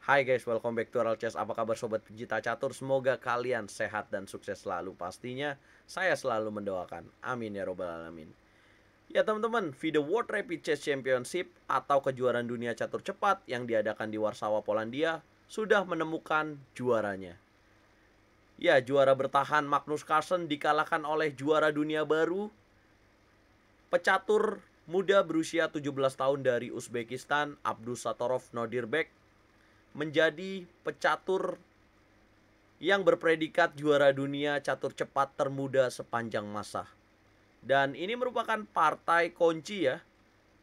Hai guys, welcome back to Chess. Apa kabar Sobat Pencinta Catur? Semoga kalian sehat dan sukses selalu. Pastinya saya selalu mendoakan. Amin ya robbal alamin. Ya teman-teman, video World Rapid Chess Championship atau kejuaraan dunia catur cepat yang diadakan di Warsawa, Polandia sudah menemukan juaranya. Ya, juara bertahan Magnus Carlsen dikalahkan oleh juara dunia baru pecatur muda berusia 17 tahun dari Uzbekistan Abdus Satorov Nodirbek menjadi pecatur yang berpredikat juara dunia catur cepat termuda sepanjang masa. Dan ini merupakan partai kunci ya,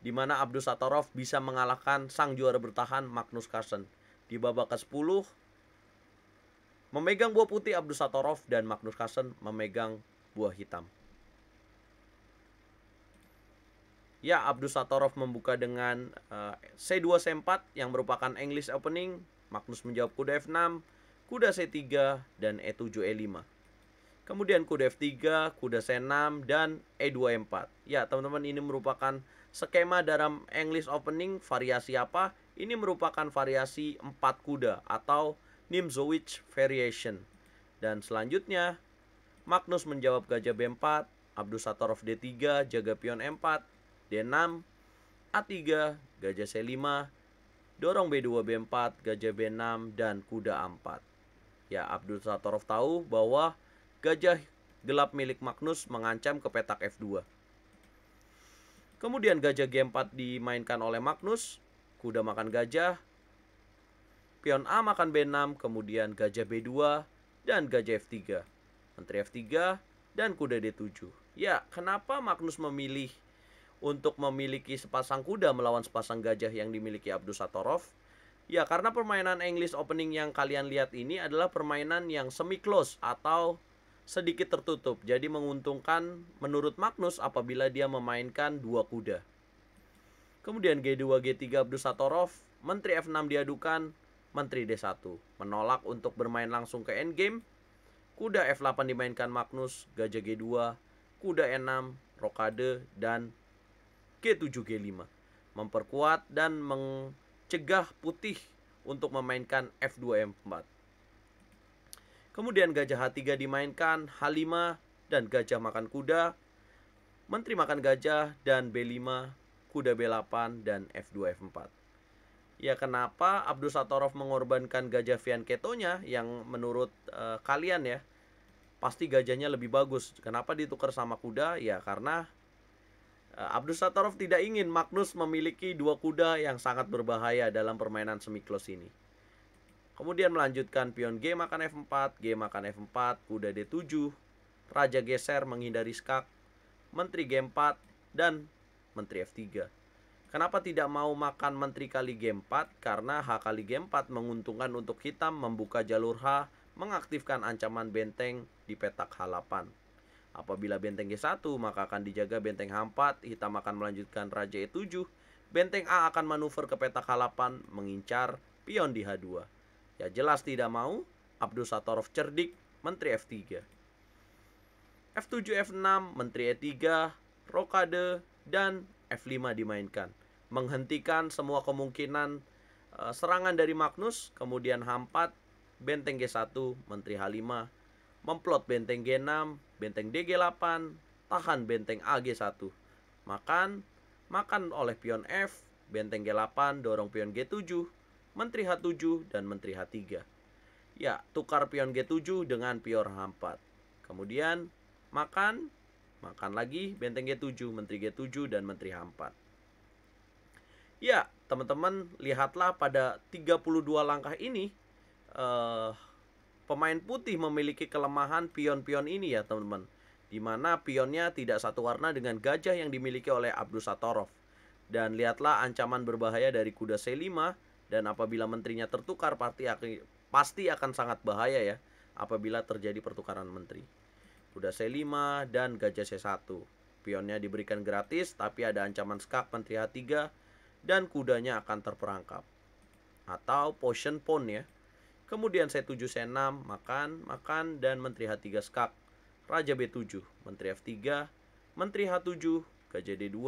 di mana Abdul Satorov bisa mengalahkan sang juara bertahan Magnus Carlsen. Di babak ke-10, memegang buah putih Abdul Satorov dan Magnus Carlsen memegang buah hitam. Ya, Abdus Satorov membuka dengan uh, C2 C4 yang merupakan English opening, Magnus menjawab kuda F6, kuda C3 dan E7 E5. Kemudian kuda F3, kuda C6 dan E2 E4. Ya, teman-teman ini merupakan skema dalam English opening variasi apa? Ini merupakan variasi 4 kuda atau Nimzowitz variation. Dan selanjutnya Magnus menjawab gajah B4, Abdus Satorov D3, jaga pion 4 e D6, A3, gajah C5, dorong B2, B4, gajah B6, dan kuda A4. Ya, Abdul Satorov tahu bahwa gajah gelap milik Magnus mengancam ke petak F2. Kemudian gajah G4 dimainkan oleh Magnus, kuda makan gajah, pion A makan B6, kemudian gajah B2, dan gajah F3. Menteri F3 dan kuda D7. Ya, kenapa Magnus memilih untuk memiliki sepasang kuda melawan sepasang gajah yang dimiliki Abdus Satorov? Ya, karena permainan English Opening yang kalian lihat ini adalah permainan yang semi close atau sedikit tertutup. Jadi menguntungkan menurut Magnus apabila dia memainkan dua kuda. Kemudian G2 G3 Abdus Satorov, menteri F6 diadukan, menteri D1 menolak untuk bermain langsung ke endgame. Kuda F8 dimainkan Magnus, gajah G2, kuda E6, rokade dan G7-G5, memperkuat dan mencegah putih untuk memainkan F2-M4. Kemudian gajah H3 dimainkan, H5 dan gajah makan kuda, menteri makan gajah dan B5, kuda B8 dan F2-F4. Ya kenapa Abdul Satorov mengorbankan gajah Vian Ketonya yang menurut uh, kalian ya pasti gajahnya lebih bagus. Kenapa ditukar sama kuda? Ya karena Eh, Abdus Satorov tidak ingin Magnus memiliki dua kuda yang sangat berbahaya dalam permainan semi close ini. Kemudian melanjutkan pion G makan F4, G makan F4, kuda D7, raja geser menghindari skak, menteri G4, dan menteri F3. Kenapa tidak mau makan menteri kali G4? Karena H kali G4 menguntungkan untuk hitam membuka jalur H, mengaktifkan ancaman benteng di petak H8. Apabila benteng G1 maka akan dijaga benteng H4, hitam akan melanjutkan raja E7, benteng A akan manuver ke peta H8 mengincar pion di H2. Ya jelas tidak mau, Abdul Satorov cerdik, menteri F3. F7, F6, menteri E3, rokade, dan F5 dimainkan. Menghentikan semua kemungkinan eh, serangan dari Magnus, kemudian H4, benteng G1, menteri H5, memplot benteng G6, benteng DG8, tahan benteng AG1. Makan, makan oleh pion F, benteng G8 dorong pion G7, menteri H7 dan menteri H3. Ya, tukar pion G7 dengan pion H4. Kemudian makan, makan lagi benteng G7, menteri G7 dan menteri H4. Ya, teman-teman lihatlah pada 32 langkah ini uh, pemain putih memiliki kelemahan pion-pion ini ya teman-teman di mana pionnya tidak satu warna dengan gajah yang dimiliki oleh Abdul Satorov. Dan lihatlah ancaman berbahaya dari kuda C5 dan apabila menterinya tertukar pasti akan, pasti akan sangat bahaya ya apabila terjadi pertukaran menteri. Kuda C5 dan gajah C1. Pionnya diberikan gratis tapi ada ancaman skak menteri H3 dan kudanya akan terperangkap. Atau potion pawn ya. Kemudian saya 7 saya 6 makan, makan, dan Menteri H3 skak. Raja B7, Menteri F3, Menteri H7, Gajah D2,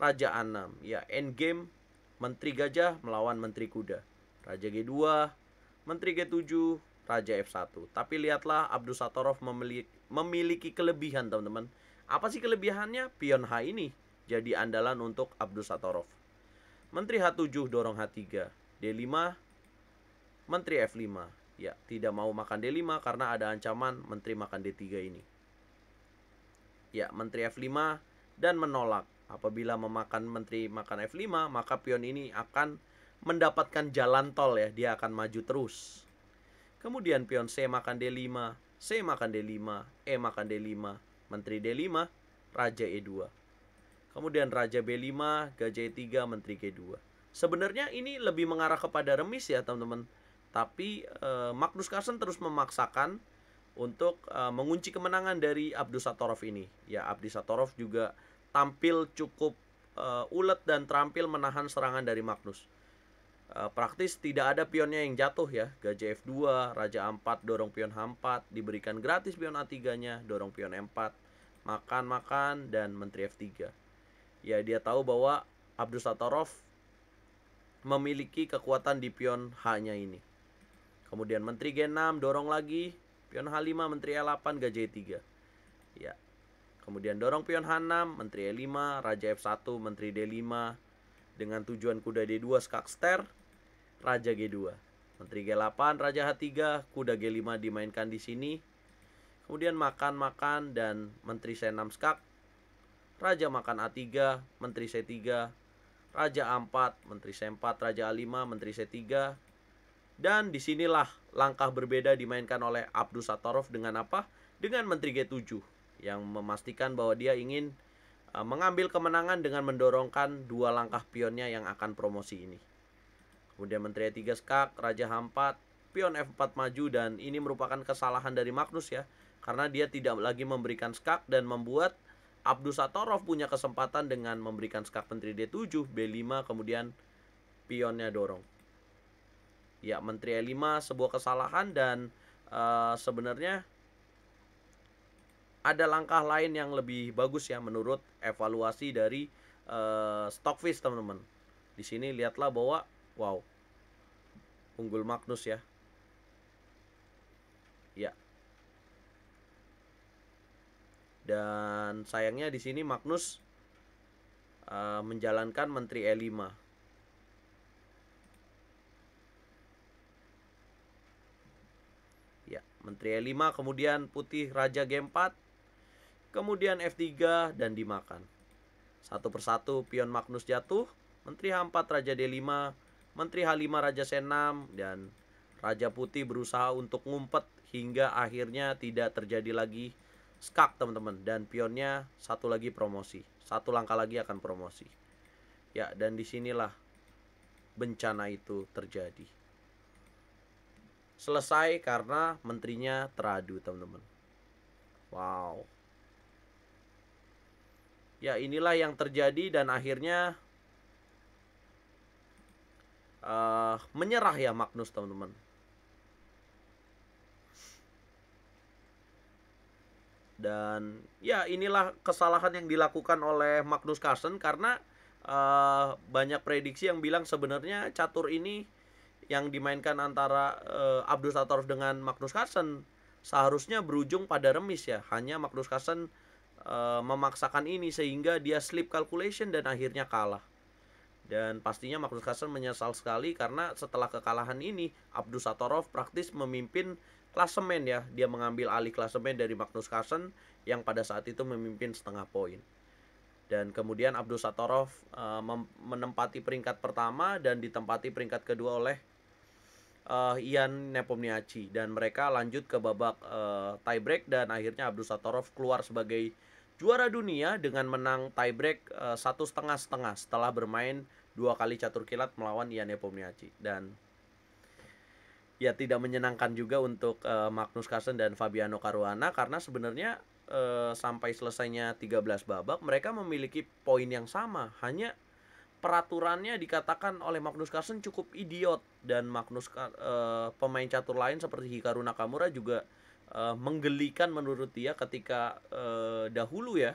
Raja A6. Ya, endgame, Menteri Gajah melawan Menteri Kuda. Raja G2, Menteri G7, Raja F1. Tapi lihatlah Abdul Satorov memiliki, memiliki kelebihan teman-teman. Apa sih kelebihannya? Pion H ini jadi andalan untuk Abdul Satorov. Menteri H7 dorong H3, D5 Menteri F5. Ya, tidak mau makan D5 karena ada ancaman Menteri makan D3 ini. Ya, Menteri F5 dan menolak. Apabila memakan Menteri makan F5, maka pion ini akan mendapatkan jalan tol ya, dia akan maju terus. Kemudian pion C makan D5, C makan D5, E makan D5, Menteri D5, Raja E2. Kemudian Raja B5, Gajah E3, Menteri G2. Sebenarnya ini lebih mengarah kepada remis ya teman-teman. Tapi uh, Magnus Carlsen terus memaksakan untuk uh, mengunci kemenangan dari Abdus Satorov ini. Ya, Abdi Satorov juga tampil cukup uh, ulet dan terampil menahan serangan dari Magnus. Uh, praktis tidak ada pionnya yang jatuh ya. Gajah F2, Raja A4 dorong pion H4, diberikan gratis pion A3-nya, dorong pion M4, makan-makan dan menteri F3. Ya, dia tahu bahwa Abdus Satorov memiliki kekuatan di pion H-nya ini. Kemudian Menteri G6 dorong lagi pion H5, Menteri E8, Gajah E3. Ya. Kemudian dorong pion H6, Menteri E5, Raja F1, Menteri D5 dengan tujuan kuda D2 skak ster, Raja G2. Menteri G8, Raja H3, kuda G5 dimainkan di sini. Kemudian makan-makan dan Menteri C6 skak. Raja makan A3, Menteri C3, Raja A4, Menteri C4, Raja A5, Menteri C3, dan disinilah langkah berbeda dimainkan oleh Abdul Satorov dengan apa? Dengan Menteri G7 yang memastikan bahwa dia ingin eh, mengambil kemenangan dengan mendorongkan dua langkah pionnya yang akan promosi ini. Kemudian Menteri E3 skak, Raja H4, pion F4 maju dan ini merupakan kesalahan dari Magnus ya. Karena dia tidak lagi memberikan skak dan membuat Abdul Satorov punya kesempatan dengan memberikan skak Menteri D7, B5, kemudian pionnya dorong ya Menteri E5 sebuah kesalahan dan uh, sebenarnya ada langkah lain yang lebih bagus ya menurut evaluasi dari uh, Stockfish teman-teman. Di sini lihatlah bahwa wow unggul Magnus ya. Ya. Dan sayangnya di sini Magnus uh, menjalankan menteri E5. Menteri E5, kemudian putih raja G4, kemudian F3 dan dimakan. Satu persatu pion Magnus jatuh, Menteri H4 raja D5, Menteri H5 raja C6 dan raja putih berusaha untuk ngumpet hingga akhirnya tidak terjadi lagi skak teman-teman dan pionnya satu lagi promosi. Satu langkah lagi akan promosi. Ya, dan disinilah bencana itu terjadi selesai karena menterinya teradu teman-teman wow ya inilah yang terjadi dan akhirnya uh, menyerah ya Magnus teman-teman dan ya inilah kesalahan yang dilakukan oleh Magnus Carlsen karena uh, banyak prediksi yang bilang sebenarnya catur ini yang dimainkan antara uh, Abdul Satarov dengan Magnus Carlsen seharusnya berujung pada remis ya. Hanya Magnus Carlsen uh, memaksakan ini sehingga dia slip calculation dan akhirnya kalah. Dan pastinya Magnus Carlsen menyesal sekali karena setelah kekalahan ini Abdul Satorov praktis memimpin klasemen ya. Dia mengambil alih klasemen dari Magnus Carlsen yang pada saat itu memimpin setengah poin. Dan kemudian Abdul Satorov uh, eh, menempati peringkat pertama dan ditempati peringkat kedua oleh uh, Ian Nepomniachtchi dan mereka lanjut ke babak uh, tiebreak dan akhirnya Abdul Satorov keluar sebagai juara dunia dengan menang tiebreak eh, satu setengah setengah setelah bermain dua kali catur kilat melawan Ian Nepomniachtchi dan ya tidak menyenangkan juga untuk uh, Magnus Carlsen dan Fabiano Caruana karena sebenarnya uh, sampai selesainya 13 babak mereka memiliki poin yang sama hanya peraturannya dikatakan oleh Magnus Carlsen cukup idiot dan Magnus uh, pemain catur lain seperti Hikaru Nakamura juga uh, menggelikan menurut dia ketika uh, dahulu ya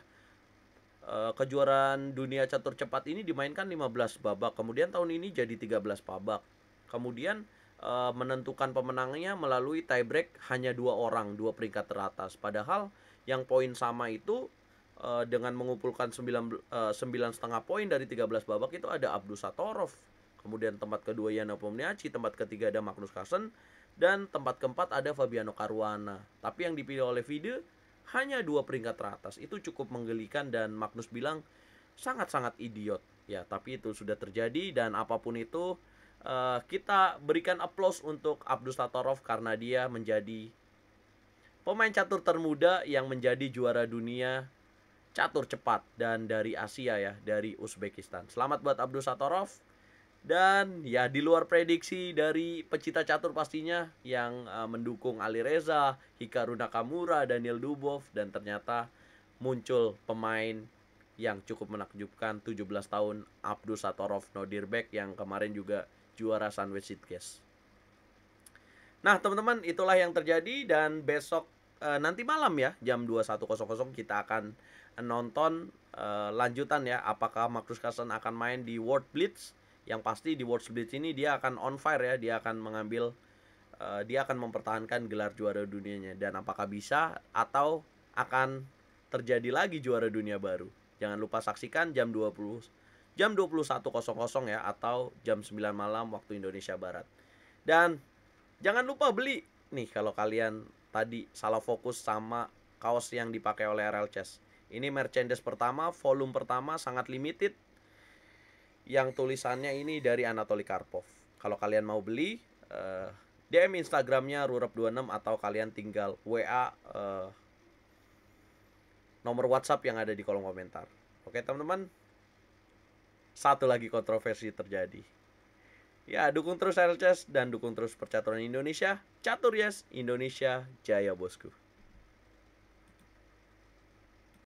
uh, kejuaraan dunia catur cepat ini dimainkan 15 babak kemudian tahun ini jadi 13 babak kemudian uh, menentukan pemenangnya melalui tiebreak hanya dua orang dua peringkat teratas padahal yang poin sama itu Eh, dengan mengumpulkan 9 eh, setengah poin dari 13 babak itu ada Abdul Satorov. Kemudian tempat kedua Yana Pomniachi, tempat ketiga ada Magnus Carlsen dan tempat keempat ada Fabiano Caruana. Tapi yang dipilih oleh Vide hanya dua peringkat teratas. Itu cukup menggelikan dan Magnus bilang sangat-sangat idiot. Ya, tapi itu sudah terjadi dan apapun itu uh, kita berikan aplaus untuk Abdul Satorov karena dia menjadi pemain catur termuda yang menjadi juara dunia catur cepat dan dari Asia ya, dari Uzbekistan. Selamat buat Abdul Satorov. Dan ya di luar prediksi dari pecinta catur pastinya yang uh, mendukung Ali Reza, Hikaru Nakamura, Daniel Dubov dan ternyata muncul pemain yang cukup menakjubkan 17 tahun Abdul Satorov Nodirbek yang kemarin juga juara Sandwich Sitges. Nah teman-teman itulah yang terjadi dan besok uh, nanti malam ya jam 21.00 kita akan nonton uh, lanjutan ya apakah Magnus Carlsen akan main di World Blitz yang pasti di World Blitz ini dia akan on fire ya dia akan mengambil uh, dia akan mempertahankan gelar juara dunianya dan apakah bisa atau akan terjadi lagi juara dunia baru jangan lupa saksikan jam 20 jam 21.00 ya atau jam 9 malam waktu Indonesia Barat dan jangan lupa beli nih kalau kalian tadi salah fokus sama kaos yang dipakai oleh RL Chess. Ini merchandise pertama, volume pertama sangat limited. Yang tulisannya ini dari Anatoly Karpov. Kalau kalian mau beli, uh, eh, DM Instagramnya rurep26 atau kalian tinggal WA uh, eh, nomor WhatsApp yang ada di kolom komentar. Oke teman-teman, satu lagi kontroversi terjadi. Ya, dukung terus RLCS dan dukung terus Percaturan Indonesia. Catur Yes, Indonesia Jaya Bosku.